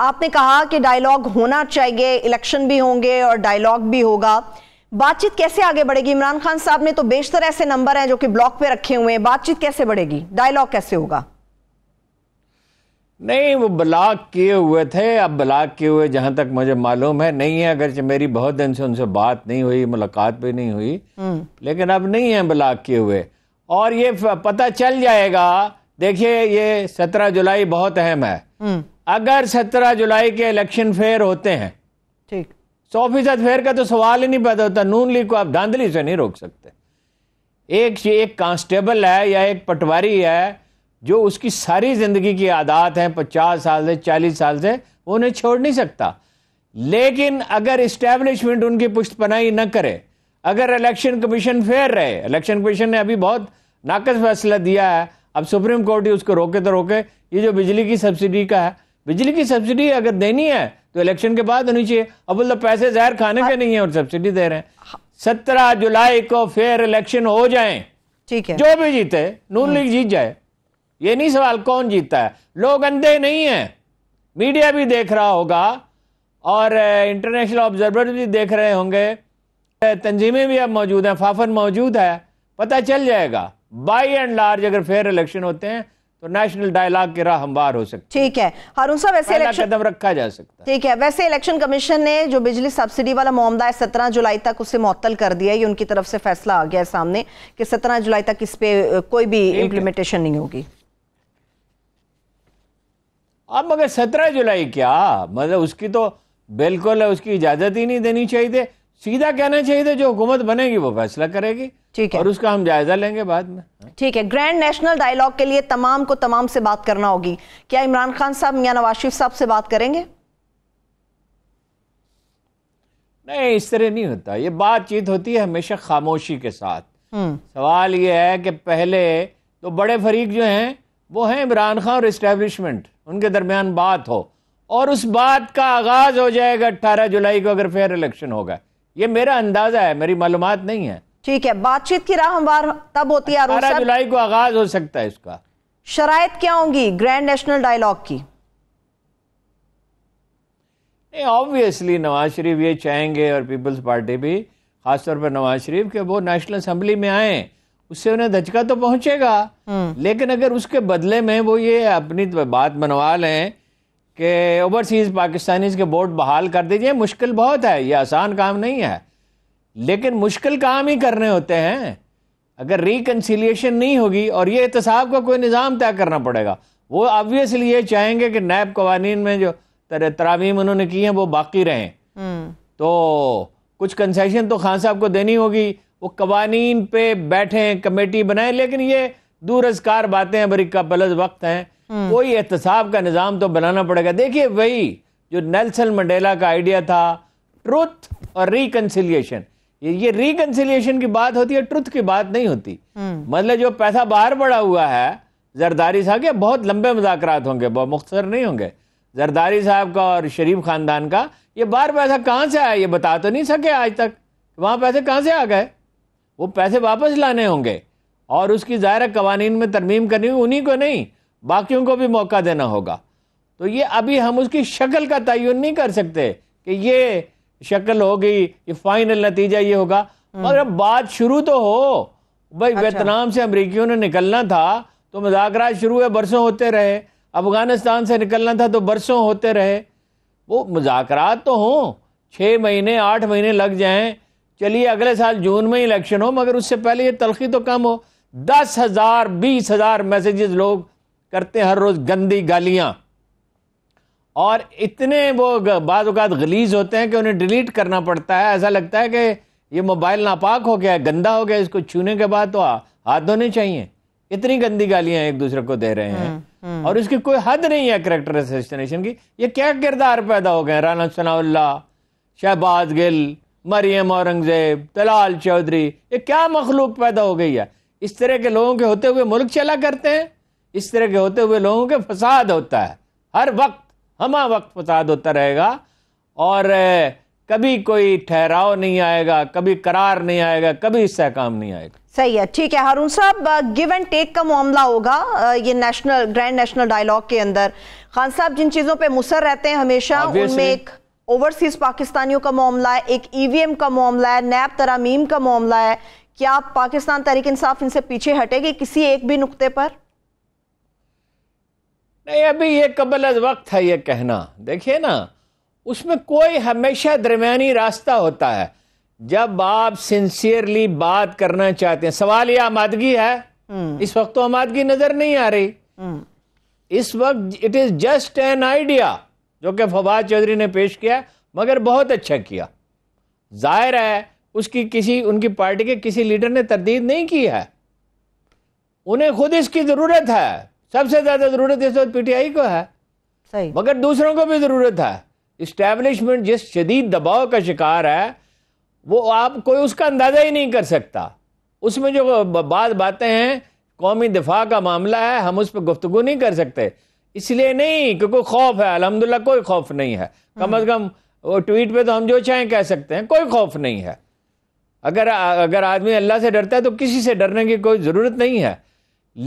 आपने कहा कि डायलॉग होना चाहिए इलेक्शन भी होंगे और डायलॉग भी होगा बातचीत कैसे आगे बढ़ेगी इमरान खान साहब ने तो बेशतर ऐसे नंबर हैं जो कि ब्लॉक पे रखे हुए हैं बातचीत कैसे बढ़ेगी डायलॉग कैसे होगा नहीं वो ब्लॉक किए हुए थे अब ब्लॉक किए हुए जहां तक मुझे मालूम है नहीं है अगर मेरी बहुत दिन से उनसे बात नहीं हुई मुलाकात भी नहीं हुई हम्म। लेकिन अब नहीं है ब्लॉक किए हुए और ये पता चल जाएगा देखिए ये सत्रह जुलाई बहुत अहम है हम्म। अगर सत्रह जुलाई के इलेक्शन फेयर होते हैं ठीक सौ फीसद फेयर का तो सवाल ही नहीं पैदा होता नून लीग को आप धांधली से नहीं रोक सकते एक एक कांस्टेबल है या एक पटवारी है जो उसकी सारी ज़िंदगी की आदात है पचास साल से चालीस साल से वो उन्हें छोड़ नहीं सकता लेकिन अगर इस्टेब्लिशमेंट उनकी पुष्ट पनाही न करे अगर इलेक्शन कमीशन फेयर रहे इलेक्शन कमीशन ने अभी बहुत नाकस फैसला दिया है अब सुप्रीम कोर्ट ही उसको रोके तो रोके ये जो बिजली की सब्सिडी का है बिजली की सब्सिडी अगर देनी है तो इलेक्शन के बाद होनी चाहिए अब बोलो पैसे जहर खाने के हाँ। नहीं है और सब्सिडी दे रहे हैं सत्रह जुलाई को फेयर इलेक्शन हो जाए ठीक है जो भी जीते नून हम्म। लीग जीत जाए ये नहीं सवाल कौन जीतता है लोग अंधे नहीं है मीडिया भी देख रहा होगा और इंटरनेशनल ऑब्जर्वर भी देख रहे होंगे तंजीमें भी अब मौजूद हैं फाफन मौजूद है पता चल जाएगा बाई एंड लार्ज अगर फेयर इलेक्शन होते हैं तो नेशनल डायलॉग के राह हमवार हो सकती ठीक है हारून साहब वैसे इलेक्शन कदम रखा जा सकता ठीक है वैसे इलेक्शन कमीशन ने जो बिजली सब्सिडी वाला मामला है सत्रह जुलाई तक उसे मअतल कर दिया ये उनकी तरफ से फैसला आ गया है सामने कि सत्रह जुलाई तक इस पे कोई भी इम्प्लीमेंटेशन नहीं होगी अब मगर सत्रह जुलाई क्या मतलब उसकी तो बिल्कुल उसकी इजाजत ही नहीं देनी चाहिए सीधा कहना चाहिए था जो हुकूमत बनेगी वो फैसला करेगी ठीक है और उसका हम जायजा लेंगे बाद में ठीक है ग्रैंड नेशनल डायलॉग के लिए तमाम को तमाम से बात करना होगी क्या इमरान खान साहब या नवाज शरीफ साहब से बात करेंगे नहीं इस तरह नहीं होता ये बातचीत होती है हमेशा खामोशी के साथ हम्म। सवाल ये है कि पहले तो बड़े फरीक जो हैं वो हैं इमरान खान और इस्टेब्लिशमेंट उनके दरमियान बात हो और उस बात का आगाज हो जाएगा अट्ठारह जुलाई को अगर फेयर इलेक्शन होगा ये मेरा अंदाजा है मेरी मालूम नहीं है ठीक है बातचीत की राह हमवार तब होती है अठारह जुलाई को आगाज हो सकता है इसका शराय क्या होंगी ग्रैंड नेशनल डायलॉग की नहीं ऑब्वियसली नवाज शरीफ ये चाहेंगे और पीपल्स पार्टी भी खासतौर पर नवाज शरीफ के वो नेशनल असम्बली में आए उससे उन्हें धचका तो पहुंचेगा हम्म। लेकिन अगर उसके बदले में वो ये अपनी बात मनवा लें कि ओवरसीज़ पाकिस्तानीज़ के बोर्ड बहाल कर दीजिए मुश्किल बहुत है ये आसान काम नहीं है लेकिन मुश्किल काम ही करने होते हैं अगर रिकन्सिलियेशन नहीं होगी और ये एहतसाब का कोई निज़ाम तय करना पड़ेगा वो ऑब्वियसली ये चाहेंगे कि नैब कवानीन में जो तरावीम उन्होंने की हैं वो बाकी रहें हम्म। तो कुछ कंसेशन तो खान साहब को देनी होगी वो कवानीन पे बैठे कमेटी बनाए लेकिन ये दूरजकार बातें हैं बरी पलज वक्त हैं हम्म। कोई एहतसाब का निज़ाम तो बनाना पड़ेगा देखिए वही जो नेल्सन मंडेला का आइडिया था ट्रुथ और रिकनसिलियेशन ये, ये की बात होती है ट्रुथ की बात नहीं होती हम्म। मतलब जो पैसा बाहर पड़ा हुआ है जरदारी साहब के बहुत लंबे मुजाकर होंगे बहुत मुख्तर नहीं होंगे जरदारी साहब का और शरीफ खानदान का ये बाहर पैसा कहाँ से आया ये बता तो नहीं सके आज तक वहाँ पैसे कहाँ से आ गए वो पैसे वापस लाने होंगे और उसकी ज़ाहिर कवानीन में तरमीम करनी हुई उन्हीं को नहीं बाकियों को भी मौका देना होगा तो ये अभी हम उसकी शक्ल का तयन नहीं कर सकते कि ये शक्ल होगी ये फाइनल नतीजा ये होगा मगर हम्म। अब बात शुरू तो हो भाई अच्छा। वियतनाम से अमरीकियों ने निकलना था तो मजाक शुरू हुए बरसों होते रहे अफगानिस्तान से निकलना था तो बरसों होते रहे वो मुजाकर तो हों छः महीने आठ महीने लग जाएं चलिए अगले साल जून में इलेक्शन हो मगर उससे पहले ये तलखी तो कम हो दस हजार बीस हजार मैसेजेस लोग करते हैं हर रोज गंदी गालियां और इतने वो बाज़ात गलीज होते हैं कि उन्हें डिलीट करना पड़ता है ऐसा लगता है कि ये मोबाइल नापाक हो गया है गंदा हो गया इसको छूने के बाद तो हाथ धोने चाहिए इतनी गंदी गालियां एक दूसरे को दे रहे हैं हम्म, हम्म। और इसकी कोई हद नहीं है करेक्टर एसोसिएशन की ये क्या किरदार पैदा हो गए राना सनाउल्ला शहबाज गिल मरियम औरंगजेब तलाल चौधरी ये क्या मखलूक पैदा हो गई है इस तरह के लोगों के होते हुए मुल्क चला करते हैं इस तरह के होते हुए लोगों के फसाद होता है हर वक्त हमा वक्त फसाद होता रहेगा और कभी कोई ठहराव नहीं आएगा कभी करार नहीं आएगा कभी काम नहीं आएगा सही है ठीक है हारून साहब गिव एंड टेक का मामला होगा ये नेशनल ग्रैंड नेशनल डायलॉग के अंदर खान साहब जिन चीज़ों पे मुसर रहते हैं हमेशा उनमें एक ओवरसीज पाकिस्तानियों का मामला है एक ईवीएम e का मामला है नैब तरामीम का मामला है क्या पाकिस्तान तहरीक इंसाफ इनसे पीछे हटेगी किसी एक भी नुकते पर नहीं अभी ये कबल अज वक्त है ये कहना देखिए ना उसमें कोई हमेशा दरमियानी रास्ता होता है जब आप सिंसियरली बात करना चाहते हैं सवाल यह आमादगी है हम्म। इस वक्त तो आमादगी नजर नहीं आ रही हम्म। इस वक्त it is just an idea जो कि फवाद चौधरी ने पेश किया मगर बहुत अच्छा किया जाहिर है उसकी किसी उनकी पार्टी के किसी लीडर ने तरदीद नहीं की है उन्हें खुद इसकी ज़रूरत है सबसे ज़्यादा ज़रूरत इस वक्त पीटीआई को है सही मगर दूसरों को भी ज़रूरत है इस्टेब्लिशमेंट जिस शदीद दबाव का शिकार है वो आप कोई उसका अंदाज़ा ही नहीं कर सकता उसमें जो बात बातें हैं कौमी दिफा का मामला है हम उस पर गुफ्तु नहीं कर सकते इसलिए नहीं क्योंकि कोई खौफ है अलहमदिल्ला कोई खौफ नहीं है कम हम्म। अज़ कम वो ट्वीट पे तो हम जो चाहें कह सकते हैं कोई खौफ नहीं है अगर अगर आदमी अल्लाह से डरता है तो किसी से डरने की कोई ज़रूरत नहीं है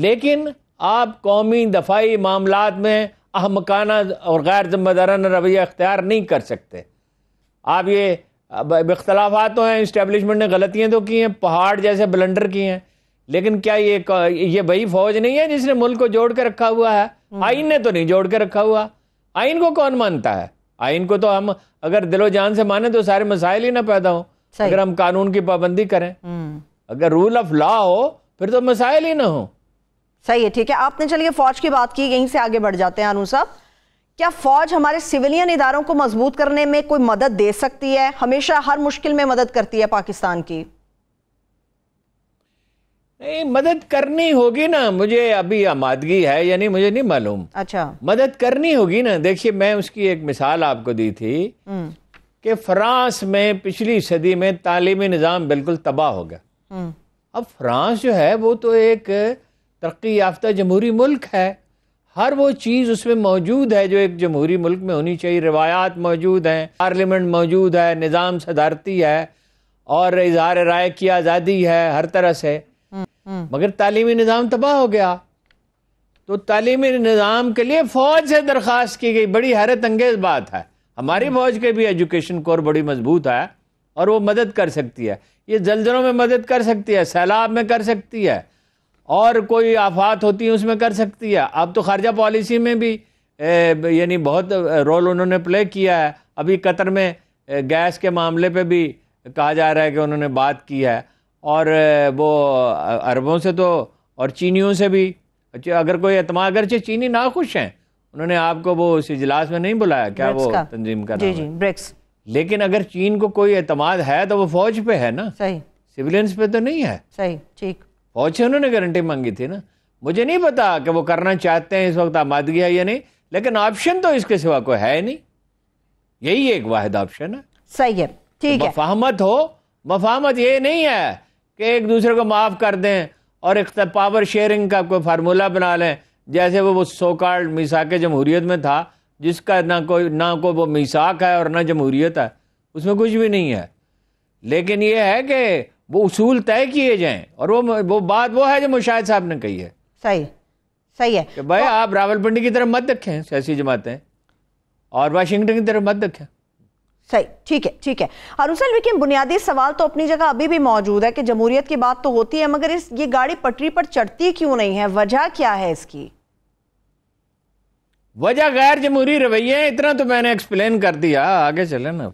लेकिन आप कौमी दफाई मामला में अहमकाना और गैर जिम्मेदाराना रवैया अख्तियार नहीं कर सकते आप ये इख्तलाफा तो हैं इस्टेबलिशमेंट ने गलतियाँ तो की हैं पहाड़ जैसे बलंडर किए हैं लेकिन क्या ये ये वही फौज नहीं है जिसने मुल्क को जोड़ के रखा हुआ है हम्म। आइन ने तो नहीं जोड़ के रखा हुआ आइन को कौन मानता है आइन को तो हम अगर दिलो जान से माने तो सारे मसाइल ही ना पैदा हों अगर हम कानून की पाबंदी करें हम्म। अगर रूल ऑफ लॉ हो फिर तो मिसाइल ही ना हो सही है ठीक है आपने चलिए फौज की बात की यहीं से आगे बढ़ जाते हैं अनु साहब क्या फौज हमारे सिविलियन इदारों को मजबूत करने में कोई मदद दे सकती है हमेशा हर मुश्किल में मदद करती है पाकिस्तान की नहीं मदद करनी होगी ना मुझे अभी आमादगी है यानी मुझे नहीं मालूम अच्छा मदद करनी होगी ना देखिए मैं उसकी एक मिसाल आपको दी थी हम्म। कि फ्रांस में पिछली सदी में तालीमी निज़ाम बिल्कुल तबाह हो गया हम्म। अब फ्रांस जो है वो तो एक तरक्की याफ्ता जमहूरी मुल्क है हर वो चीज़ उसमें मौजूद है जो एक जमहूरी मुल्क में होनी चाहिए रिवायात मौजूद हैं पार्लियामेंट मौजूद है निज़ाम सदारती है और इजहार राय की आज़ादी है हर तरह से हम्म, हम्म। मगर तालीमी निज़ाम तबाह हो गया तो तालीमी निज़ाम के लिए फ़ौज से दरख्वास्त की गई बड़ी हैरत अंगेज़ बात है हमारी फौज के भी एजुकेशन कोर बड़ी मजबूत है और वो मदद कर सकती है ये जलजलों में मदद कर सकती है सैलाब में कर सकती है और कोई आफात होती है उसमें कर सकती है अब तो खारजा पॉलिसी में भी यानी बहुत रोल उन्होंने प्ले किया है अभी कतर में गैस के मामले पे भी कहा जा रहा है कि उन्होंने बात की है और वो अरबों से तो और चीनियों से भी अगर कोई अतमा अगरचे चीनी ना खुश हैं उन्होंने आपको वो उस इजलास में नहीं बुलाया क्या वो तंजीम का जी जी ब्रिक्स लेकिन अगर चीन को कोई एतमाद है तो वो फौज पे है ना सही सिविलियंस पे तो नहीं है सही ठीक फौज से उन्होंने गारंटी मांगी थी ना मुझे नहीं पता कि वो करना चाहते हैं इस वक्त आमादगी है या नहीं लेकिन ऑप्शन तो इसके सिवा कोई है नहीं यही एक वाद ऑप्शन है सही है ठीक तो है मफाहमत हो मफाहमत ये नहीं है कि एक दूसरे को माफ़ कर दें और एक पावर शेयरिंग का कोई फार्मूला बना लें जैसे वो वो सोकाल्ड मिसाक जमहूरीत में था जिसका ना कोई ना कोई वो मिसाक है और ना जमहूरीत है उसमें कुछ भी नहीं है लेकिन ये है कि वो उसूल तय किए जाएं और वो वो बात वो है जो मुशाहिद साहब ने कही है सही सही है कि भाई आप आप रावलपिंडी की तरफ मत रखें सियासी जमातें और वाशिंगटन की तरफ मत रखें सही ठीक है ठीक है अरुसल लेकिन बुनियादी सवाल तो अपनी जगह अभी भी मौजूद है कि जमहूरियत की बात तो होती है मगर इस ये गाड़ी पटरी पर चढ़ती क्यों नहीं है वजह क्या है इसकी वजह गैर जमहूरी रवैये इतना तो मैंने एक्सप्लेन कर दिया आगे चले ना